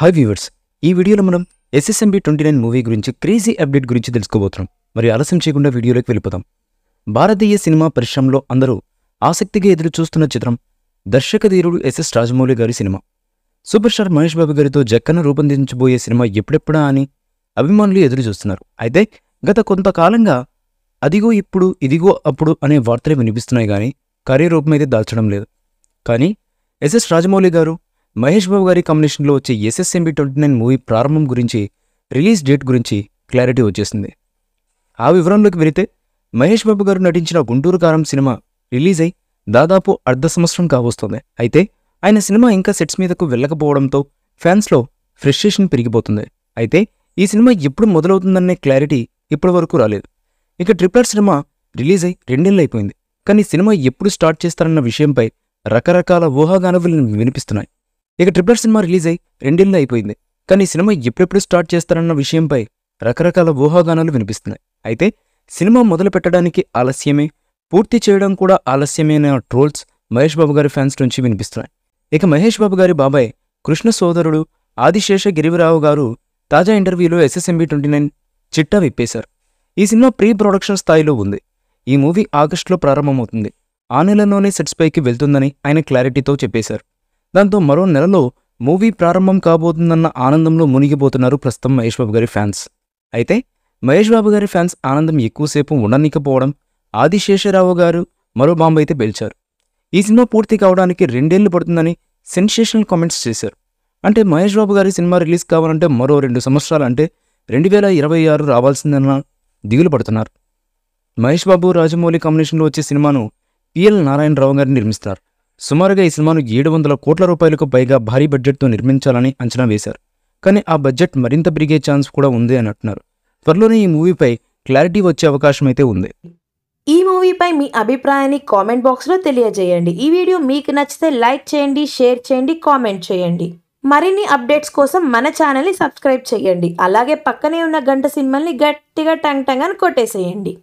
hi viewers ఈ వీడియోలో మనం ఎస్ఎస్ఎంబి ట్వంటీ నైన్ మూవీ గురించి క్రేజీ అప్డేట్ గురించి తెలుసుకోబోతున్నాం మరి ఆలస్యం చేయకుండా వీడియోలోకి వెళ్ళిపోతాం భారతీయ సినిమా పరిశ్రమలో అందరూ ఆసక్తిగా ఎదురు చూస్తున్న చిత్రం దర్శకధీరుడు ఎస్ఎస్ రాజమౌళి గారి cinema super star Mahesh Babu గారితో జక్కన రూపొందించబోయే సినిమా ఎప్పుడెప్పుడా అని అభిమానులు ఎదురు చూస్తున్నారు అయితే గత కొంతకాలంగా అదిగో ఇప్పుడు ఇదిగో అప్పుడు అనే వార్తలే వినిపిస్తున్నాయి కానీ అయితే దాల్చడం లేదు కానీ ఎస్ఎస్ రాజమౌళి గారు మహేష్ బాబు గారి కాంబినేషన్లో వచ్చే ఎస్ఎస్ఎంబి ట్వంటీ నైన్ మూవీ ప్రారంభం గురించి రిలీజ్ డేట్ గురించి క్లారిటీ వచ్చేసింది ఆ వివరంలోకి వెళితే మహేష్ బాబు గారు నటించిన గుంటూరు కారం సినిమా రిలీజ్ అయి దాదాపు అర్ధ సంవత్సరం కావస్తోంది అయితే ఆయన సినిమా ఇంకా సెట్స్ మీదకు వెళ్ళకపోవడంతో ఫ్యాన్స్లో ఫ్రస్ట్రేషన్ పెరిగిపోతుంది అయితే ఈ సినిమా ఎప్పుడు మొదలవుతుందనే క్లారిటీ ఇప్పటి వరకు రాలేదు ఇక ట్రిపులర్ సినిమా రిలీజ్ అయి రెండేళ్ళు అయిపోయింది కానీ సినిమా ఎప్పుడు స్టార్ట్ చేస్తారన్న విషయంపై రకరకాల ఊహాగానవులను వినిపిస్తున్నాయి ఇక ట్రిపులర్ సినిమా రిలీజ్ అయి రెండేళ్ళు అయిపోయింది కానీ సినిమా ఎప్పుడెప్పుడు స్టార్ట్ చేస్తారన్న విషయంపై రకరకాల ఊహాగానాలు వినిపిస్తున్నాయి అయితే సినిమా మొదలు పెట్టడానికి ఆలస్యమే పూర్తి చేయడం కూడా ఆలస్యమైన ట్రోల్స్ మహేష్ బాబు గారి ఫ్యాన్స్ నుంచి వినిపిస్తున్నాయి ఇక మహేష్ బాబు గారి బాబాయ్ కృష్ణ సోదరుడు ఆదిశేష గిరివిరావు గారు తాజా ఇంటర్వ్యూలో ఎస్ఎస్ఎంబి ట్వంటీ నైన్ చిట్టా విప్పేశారు ఈ సినిమా ప్రీ ప్రొడక్షన్ స్థాయిలో ఉంది ఈ మూవీ ఆగస్టులో ప్రారంభమవుతుంది ఆ నెలలోనే సెట్స్పైకి వెళ్తుందని ఆయన క్లారిటీతో చెప్పేశారు దాంతో మరో నెలలో మూవీ ప్రారంభం కాబోతుందన్న ఆనందంలో మునిగిపోతున్నారు ప్రస్తుతం మహేష్ బాబు గారి ఫ్యాన్స్ అయితే మహేష్ బాబు గారి ఫ్యాన్స్ ఆనందం ఎక్కువసేపు ఉండనికపోవడం ఆదిశేషరావు గారు మరో బాంబు అయితే పేల్చారు ఈ సినిమా పూర్తి కావడానికి రెండేళ్లు పడుతుందని సెన్సేషనల్ కామెంట్స్ చేశారు అంటే మహేష్ బాబు గారి సినిమా రిలీజ్ కావాలంటే మరో రెండు సంవత్సరాలు అంటే రెండు వేల ఇరవై ఆరు రావాల్సిందన్న దిగులు పడుతున్నారు మహేష్ బాబు రాజమౌళి కాంబినేషన్లో వచ్చే సినిమాను పిఎల్ నారాయణరావు గారు నిర్మిస్తారు సుమారుగా ఈ సినిమాను ఏడు వందల కోట్ల రూపాయలకు పైగా భారీ బడ్జెట్తో నిర్మించాలని అంచనా వేశారు కానీ ఆ బడ్జెట్ మరింత పెరిగే ఛాన్స్ కూడా ఉంది అని అంటున్నారు త్వరలోనే ఈ మూవీపై క్లారిటీ వచ్చే అవకాశం అయితే ఉంది ఈ మూవీపై మీ అభిప్రాయాన్ని కామెంట్ బాక్స్లో తెలియజేయండి ఈ వీడియో మీకు నచ్చితే లైక్ చేయండి షేర్ చేయండి కామెంట్ చేయండి మరిన్ని అప్డేట్స్ కోసం మన ఛానల్ని సబ్స్క్రైబ్ చేయండి అలాగే పక్కనే ఉన్న గంట సినిమాల్ని గట్టిగా టంగ్ టంగ్ అని కొట్టేసేయండి